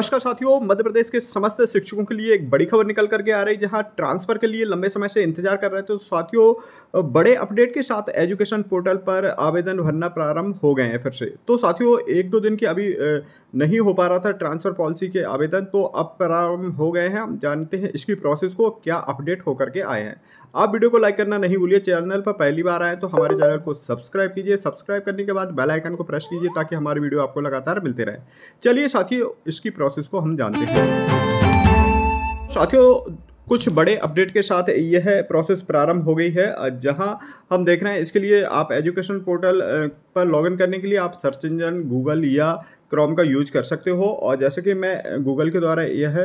नमस्कार साथियों मध्य प्रदेश के समस्त शिक्षकों के लिए एक बड़ी खबर निकल करके आ रही है जहां ट्रांसफर के लिए लंबे समय से इंतजार कर रहे थे तो साथियों बड़े अपडेट के साथ एजुकेशन पोर्टल पर आवेदन भरना प्रारंभ हो गए हैं फिर से तो साथियों एक दो दिन की अभी नहीं हो पा रहा था ट्रांसफर पॉलिसी के आवेदन तो अब प्रारंभ हो गए हैं हम जानते हैं इसकी प्रोसेस को क्या अपडेट होकर के आए हैं आप वीडियो को लाइक करना नहीं भूलिए चैनल पर पहली बार आए तो हमारे चैनल को सब्सक्राइब कीजिए सब्सक्राइब करने के बाद बेल आइकन को प्रेस कीजिए ताकि हमारे वीडियो आपको लगातार मिलते रहे चलिए साथियों इसकी प्रोसेस को हम जानते हैं साथियों कुछ बड़े अपडेट के साथ यह प्रोसेस प्रारंभ हो गई है जहां हम देख रहे हैं इसके लिए आप एजुकेशन पोर्टल पर लॉगिन करने के लिए आप सर्च इंजन गूगल या क्रोम का यूज कर सकते हो और जैसे कि मैं गूगल के द्वारा यह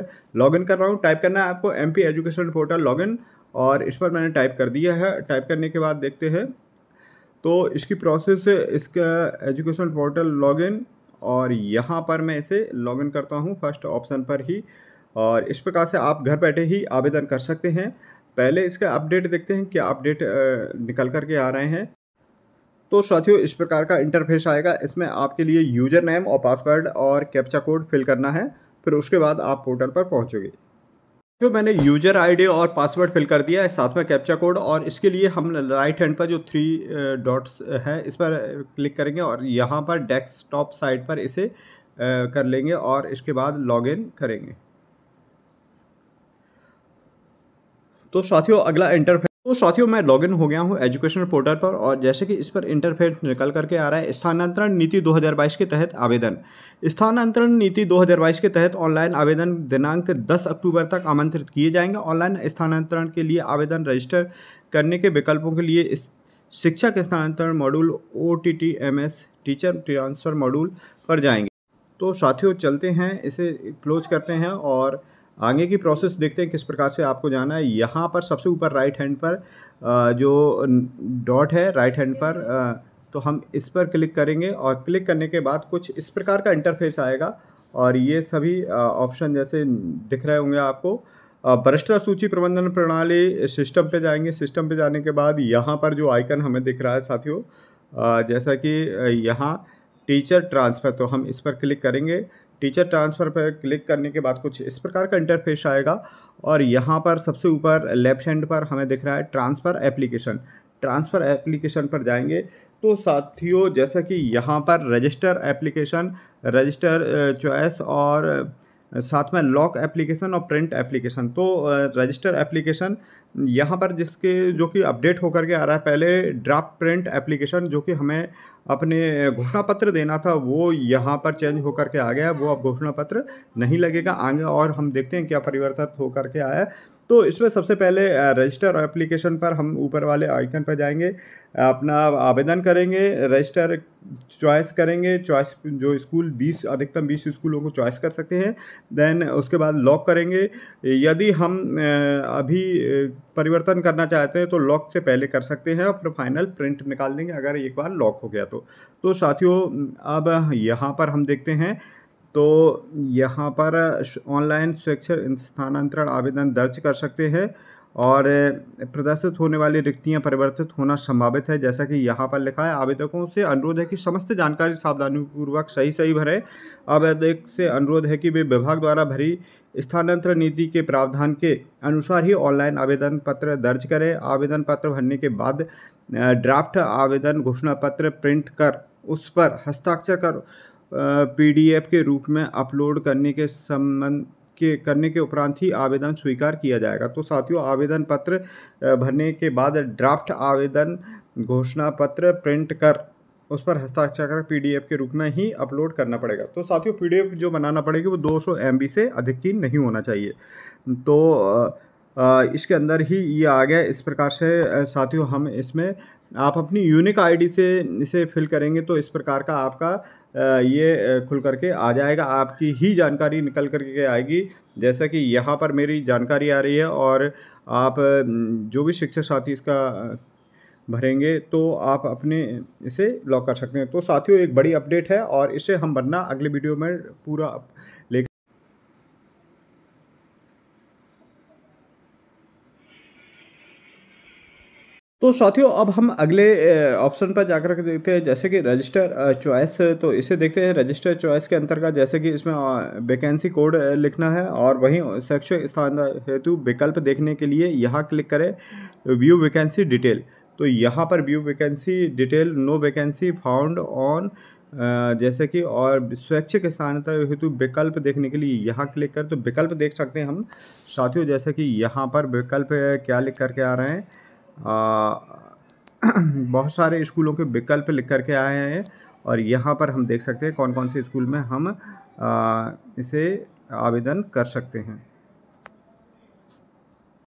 लॉगिन कर रहा हूं टाइप करना है आपको एम एजुकेशन पोर्टल लॉगिन और इस पर मैंने टाइप कर दिया है टाइप करने के बाद देखते हैं तो इसकी प्रोसेस इसका एजुकेशन पोर्टल लॉगिन और यहाँ पर मैं इसे लॉगिन करता हूँ फर्स्ट ऑप्शन पर ही और इस प्रकार से आप घर बैठे ही आवेदन कर सकते हैं पहले इसका अपडेट देखते हैं क्या अपडेट निकल कर के आ रहे हैं तो साथियों इस प्रकार का इंटरफेस आएगा इसमें आपके लिए यूजर नेम और पासवर्ड और कैप्चा कोड फिल करना है फिर उसके बाद आप पोर्टल पर पहुँचोगे तो मैंने यूजर आईडी और पासवर्ड फिल कर दिया है साथ में कैप्चा कोड और इसके लिए हम राइट हैंड पर जो थ्री डॉट्स uh, है इस पर क्लिक uh, करेंगे और यहाँ पर डेस्कटॉप साइट पर इसे uh, कर लेंगे और इसके बाद लॉगिन करेंगे तो साथियों अगला इंटरफेस साथियों मैं लॉगिन हो गया हूँ एजुकेशन पोर्टल पर और जैसे कि इस पर इंटरफेस निकल करके आ रहा है स्थानांतरण नीति 2022 के तहत आवेदन स्थानांतरण नीति 2022 के तहत ऑनलाइन आवेदन दिनांक 10 अक्टूबर तक आमंत्रित किए जाएंगे ऑनलाइन स्थानांतरण के लिए आवेदन रजिस्टर करने के विकल्पों के लिए शिक्षक स्थानांतरण मॉड्यूल ओ टीचर ट्रांसफ़र मॉड्यूल पर जाएंगे तो साथियों चलते हैं इसे क्लोज करते हैं और आगे की प्रोसेस देखते हैं किस प्रकार से आपको जाना है यहाँ पर सबसे ऊपर राइट हैंड पर जो डॉट है राइट हैंड पर तो हम इस पर क्लिक करेंगे और क्लिक करने के बाद कुछ इस प्रकार का इंटरफेस आएगा और ये सभी ऑप्शन जैसे दिख रहे होंगे आपको भ्रष्टा सूची प्रबंधन प्रणाली सिस्टम पे जाएंगे सिस्टम पे जाने के बाद यहाँ पर जो आइकन हमें दिख रहा है साथियों जैसा कि यहाँ टीचर ट्रांसफ़र तो हम इस पर क्लिक करेंगे टीचर ट्रांसफ़र पर क्लिक करने के बाद कुछ इस प्रकार का इंटरफेस आएगा और यहाँ पर सबसे ऊपर लेफ्ट हैंड पर हमें दिख रहा है ट्रांसफ़र एप्लीकेशन ट्रांसफ़र एप्लीकेशन पर जाएंगे तो साथियों जैसा कि यहाँ पर रजिस्टर एप्लीकेशन रजिस्टर चॉइस और साथ में लॉक एप्लीकेशन और प्रिंट एप्लीकेशन तो रजिस्टर एप्लीकेशन यहाँ पर जिसके जो कि अपडेट होकर के आ रहा है पहले ड्राफ्ट प्रिंट एप्लीकेशन जो कि हमें अपने घोषणा पत्र देना था वो यहाँ पर चेंज होकर के आ गया है वो अब घोषणा पत्र नहीं लगेगा आगे और हम देखते हैं क्या परिवर्तन होकर के आया है तो इसमें सबसे पहले रजिस्टर एप्लीकेशन पर हम ऊपर वाले आइकन पर जाएंगे अपना आवेदन करेंगे रजिस्टर चॉइस करेंगे चॉइस जो स्कूल 20 अधिकतम 20 स्कूलों को चॉइस कर सकते हैं देन उसके बाद लॉक करेंगे यदि हम अभी परिवर्तन करना चाहते हैं तो लॉक से पहले कर सकते हैं और फिर फाइनल प्रिंट निकाल देंगे अगर एक बार लॉक हो गया तो तो साथियों अब यहाँ पर हम देखते हैं तो यहाँ पर ऑनलाइन स्वैच्छिक स्थानांतरण आवेदन दर्ज कर सकते हैं और प्रदर्शित होने वाली रिक्तियाँ परिवर्तित होना संभावित है जैसा कि यहाँ पर लिखा है आवेदकों से अनुरोध है कि समस्त जानकारी सावधानीपूर्वक सही सही भरें आवेदक से अनुरोध है कि वे विभाग द्वारा भरी स्थानांतरण नीति के प्रावधान के अनुसार ही ऑनलाइन आवेदन पत्र दर्ज करें आवेदन पत्र भरने के बाद ड्राफ्ट आवेदन घोषणा पत्र प्रिंट कर उस पर हस्ताक्षर कर पीडीएफ के रूप में अपलोड करने के संबंध के करने के उपरांत ही आवेदन स्वीकार किया जाएगा तो साथियों आवेदन पत्र भरने के बाद ड्राफ्ट आवेदन घोषणा पत्र प्रिंट कर उस पर हस्ताक्षर पीडीएफ के रूप में ही अपलोड करना पड़ेगा तो साथियों पीडीएफ जो बनाना पड़ेगी वो 200 सौ से अधिक की नहीं होना चाहिए तो इसके अंदर ही ये आ गया इस प्रकार से साथियों हम इसमें आप अपनी यूनिक आईडी से इसे फिल करेंगे तो इस प्रकार का आपका ये खुल करके आ जाएगा आपकी ही जानकारी निकल करके आएगी जैसा कि यहाँ पर मेरी जानकारी आ रही है और आप जो भी शिक्षक साथी इसका भरेंगे तो आप अपने इसे लॉक कर सकते हैं तो साथियों एक बड़ी अपडेट है और इसे हम बनना अगले वीडियो में पूरा लेकर तो साथियों अब हम अगले ऑप्शन पर जाकर के देखते हैं जैसे कि रजिस्टर चॉइस तो इसे देखते हैं रजिस्टर चॉइस के अंतर्गत जैसे कि इसमें वैकेंसी कोड लिखना है और वहीं शैक्षिक स्थान हेतु विकल्प देखने के लिए यहाँ क्लिक करें व्यू वैकेंसी डिटेल तो यहाँ पर view vacancy detail no vacancy found on जैसे कि और स्वैच्छिक स्थान हेतु विकल्प देखने के लिए यहाँ क्लिक कर तो विकल्प देख सकते हैं हम साथियों जैसे कि यहाँ पर विकल्प क्या लिख करके आ रहे हैं बहुत सारे स्कूलों के विकल्प लिख करके आए हैं और यहाँ पर हम देख सकते हैं कौन कौन से स्कूल में हम इसे आवेदन कर सकते हैं